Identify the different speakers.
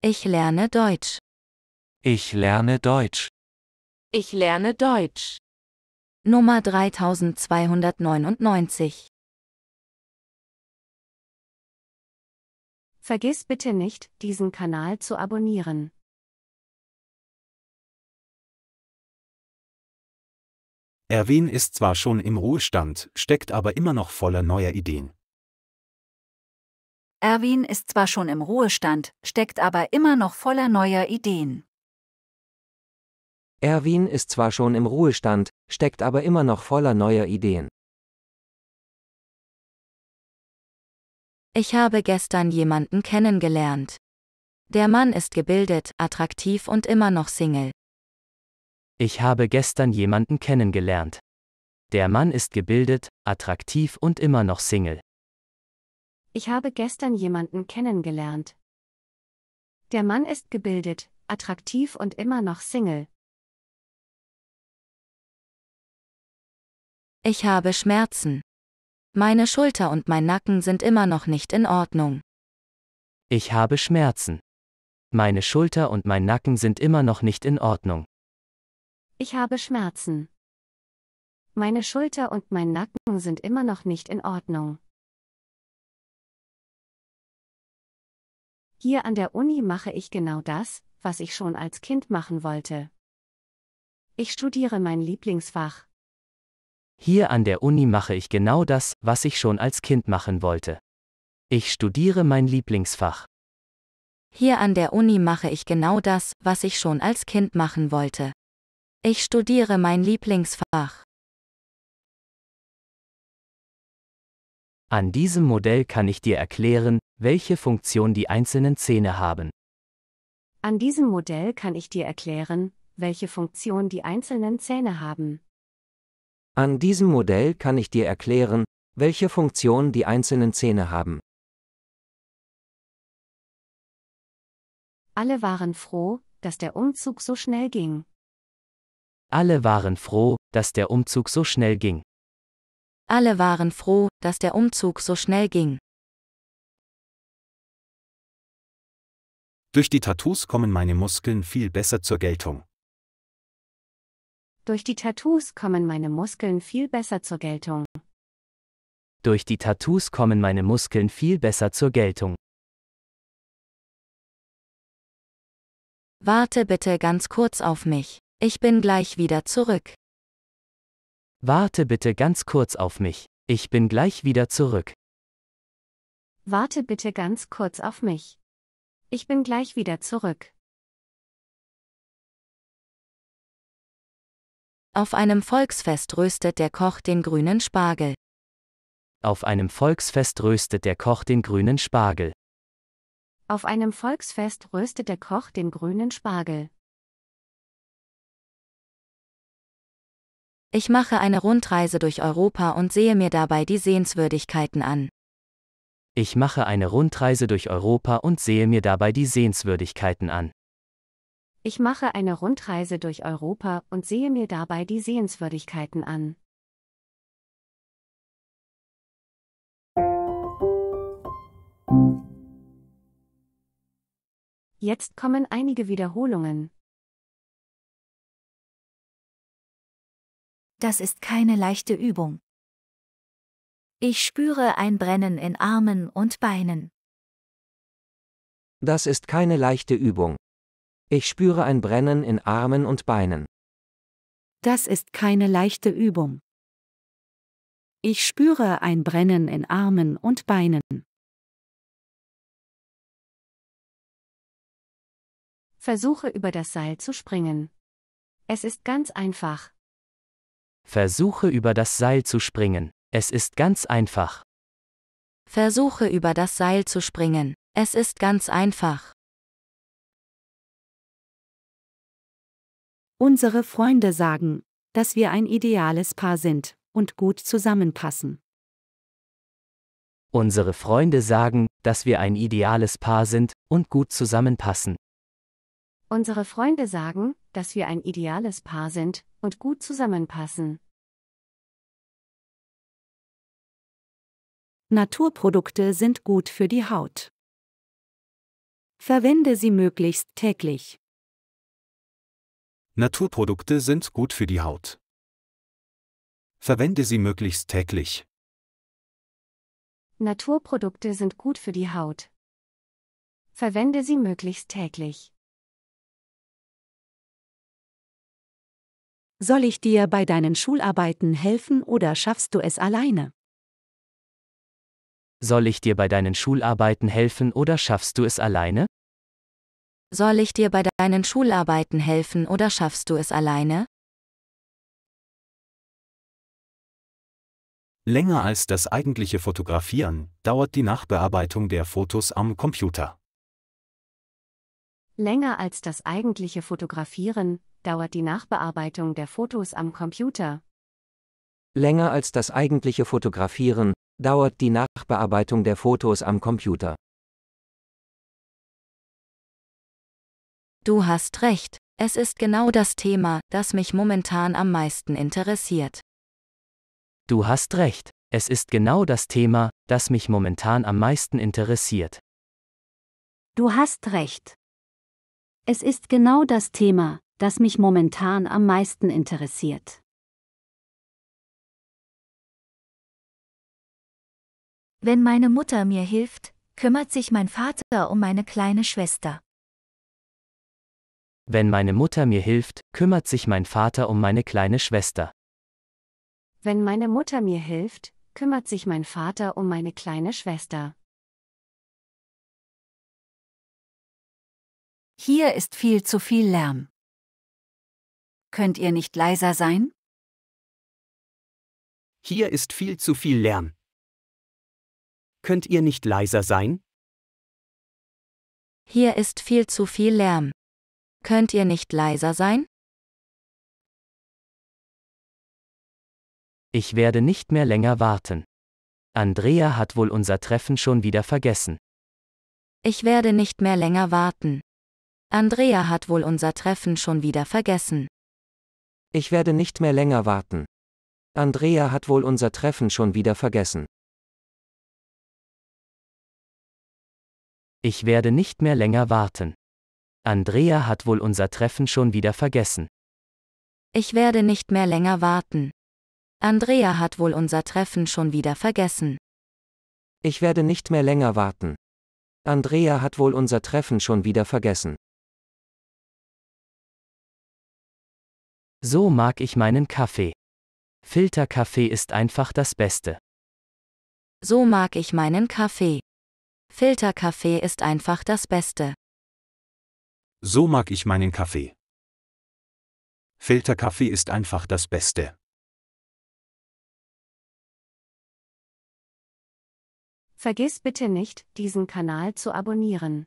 Speaker 1: Ich lerne Deutsch.
Speaker 2: Ich lerne Deutsch.
Speaker 1: Ich lerne Deutsch. Nummer 3299. Vergiss bitte nicht, diesen Kanal zu abonnieren.
Speaker 2: Erwin ist zwar schon im Ruhestand, steckt aber immer noch voller neuer Ideen.
Speaker 3: Erwin ist zwar schon im Ruhestand, steckt aber immer noch voller neuer Ideen.
Speaker 2: Erwin ist zwar schon im Ruhestand, steckt aber immer noch voller neuer Ideen.
Speaker 3: Ich habe gestern jemanden kennengelernt. Der Mann ist gebildet, attraktiv und immer noch Single.
Speaker 4: Ich habe gestern jemanden kennengelernt. Der Mann ist gebildet, attraktiv und immer noch Single.
Speaker 1: Ich habe gestern jemanden kennengelernt. Der Mann ist gebildet, attraktiv und immer noch Single.
Speaker 3: Ich habe Schmerzen. Meine Schulter und mein Nacken sind immer noch nicht in Ordnung.
Speaker 4: Ich habe Schmerzen. Meine Schulter und mein Nacken sind immer noch nicht in Ordnung.
Speaker 3: Ich habe Schmerzen.
Speaker 5: Meine Schulter und mein Nacken sind immer noch nicht in Ordnung. Hier an der Uni mache ich genau das, was ich schon als Kind machen wollte. Ich studiere mein Lieblingsfach.
Speaker 4: Hier an der Uni mache ich genau das, was ich schon als Kind machen wollte. Ich studiere mein Lieblingsfach.
Speaker 3: Hier an der Uni mache ich genau das, was ich schon als Kind machen wollte. Ich studiere mein Lieblingsfach.
Speaker 2: An diesem Modell kann
Speaker 6: ich
Speaker 4: dir erklären, welche Funktion die einzelnen Zähne haben.
Speaker 1: An diesem
Speaker 5: Modell kann ich dir erklären, welche Funktion die einzelnen Zähne haben.
Speaker 2: An diesem Modell kann ich dir erklären, welche Funktion die einzelnen Zähne haben.
Speaker 1: Alle waren froh,
Speaker 3: dass der Umzug so schnell ging.
Speaker 4: Alle waren froh, dass der Umzug so schnell ging.
Speaker 3: Alle waren froh, dass der Umzug so schnell ging.
Speaker 6: Durch die Tattoos kommen meine Muskeln
Speaker 4: viel besser zur Geltung.
Speaker 1: Durch die Tattoos kommen meine Muskeln viel besser zur Geltung.
Speaker 4: Durch die Tattoos kommen meine Muskeln
Speaker 6: viel besser zur Geltung.
Speaker 3: Warte bitte ganz kurz auf mich. Ich bin gleich wieder zurück.
Speaker 4: Warte bitte ganz kurz auf mich, ich bin gleich wieder zurück.
Speaker 1: Warte bitte ganz kurz auf mich. Ich bin gleich wieder zurück. Auf einem Volksfest röstet der Koch den grünen Spargel.
Speaker 4: Auf einem Volksfest röstet der Koch den grünen Spargel.
Speaker 1: Auf einem Volksfest röstet der Koch den grünen Spargel. Ich mache
Speaker 3: eine Rundreise durch Europa und sehe mir dabei die Sehenswürdigkeiten an.
Speaker 4: Ich mache eine Rundreise durch Europa und sehe mir dabei die Sehenswürdigkeiten an.
Speaker 5: Ich mache eine Rundreise durch Europa und sehe mir dabei die Sehenswürdigkeiten an.
Speaker 1: Jetzt kommen einige Wiederholungen. Das ist keine leichte Übung. Ich spüre ein Brennen in Armen und Beinen.
Speaker 2: Das ist keine leichte Übung. Ich spüre ein Brennen in Armen und Beinen.
Speaker 5: Das ist keine leichte Übung.
Speaker 1: Ich spüre ein Brennen in Armen und Beinen. Versuche über das Seil zu springen. Es ist ganz einfach.
Speaker 4: Versuche über das Seil zu springen. Es ist ganz einfach.
Speaker 3: Versuche über das Seil zu springen. Es ist ganz einfach.
Speaker 1: Unsere Freunde sagen, dass wir ein ideales
Speaker 5: Paar sind und gut zusammenpassen.
Speaker 4: Unsere Freunde sagen, dass wir ein ideales Paar sind und gut zusammenpassen.
Speaker 5: Unsere Freunde sagen, dass wir ein ideales Paar sind und gut zusammenpassen.
Speaker 1: Naturprodukte sind gut für die Haut. Verwende sie möglichst täglich.
Speaker 6: Naturprodukte sind gut für die Haut. Verwende sie möglichst täglich.
Speaker 1: Naturprodukte sind gut für die Haut. Verwende sie möglichst täglich. Soll ich dir bei deinen Schularbeiten helfen oder schaffst du es alleine?
Speaker 4: Soll ich dir bei deinen Schularbeiten helfen oder schaffst du es alleine?
Speaker 3: Soll ich dir bei deinen Schularbeiten helfen oder schaffst du es alleine?
Speaker 6: Länger als das eigentliche Fotografieren dauert die
Speaker 2: Nachbearbeitung der Fotos am Computer.
Speaker 5: Länger als das eigentliche Fotografieren dauert die Nachbearbeitung der Fotos am Computer.
Speaker 2: Länger als das eigentliche Fotografieren dauert die Nachbearbeitung der Fotos am Computer.
Speaker 3: Du hast recht, es ist genau das Thema, das mich momentan am meisten interessiert.
Speaker 4: Du hast recht, es ist genau das Thema, das mich momentan am meisten interessiert.
Speaker 3: Du hast recht. Es ist genau das Thema, das mich momentan am meisten interessiert.
Speaker 1: Wenn meine Mutter mir
Speaker 3: hilft, kümmert sich mein Vater um meine kleine Schwester.
Speaker 4: Wenn meine Mutter mir hilft, kümmert sich mein Vater um meine kleine Schwester.
Speaker 5: Wenn meine Mutter mir hilft, kümmert sich mein Vater um meine kleine Schwester.
Speaker 1: Hier ist viel zu viel Lärm. Könnt ihr nicht leiser sein?
Speaker 6: Hier ist viel zu viel Lärm. Könnt ihr nicht leiser sein?
Speaker 1: Hier ist viel zu viel Lärm. Könnt ihr nicht leiser sein?
Speaker 4: Ich werde nicht mehr länger warten. Andrea hat wohl unser Treffen schon wieder vergessen.
Speaker 3: Ich werde nicht mehr länger warten. Andrea hat wohl
Speaker 2: unser Treffen schon wieder
Speaker 3: vergessen.
Speaker 2: Ich werde nicht mehr länger warten. Andrea hat wohl unser Treffen schon wieder vergessen.
Speaker 4: Ich werde nicht mehr länger warten. Andrea hat wohl unser Treffen schon wieder vergessen.
Speaker 3: Ich werde nicht mehr länger warten. Andrea hat wohl unser Treffen schon wieder vergessen.
Speaker 2: Ich werde nicht mehr länger warten. Andrea hat wohl unser Treffen schon wieder vergessen.
Speaker 4: So mag ich meinen Kaffee. Filterkaffee ist einfach das Beste.
Speaker 3: So mag ich meinen Kaffee. Filterkaffee ist einfach das Beste.
Speaker 4: So mag ich
Speaker 6: meinen Kaffee. Filterkaffee ist einfach das Beste.
Speaker 1: Vergiss bitte nicht, diesen Kanal zu abonnieren.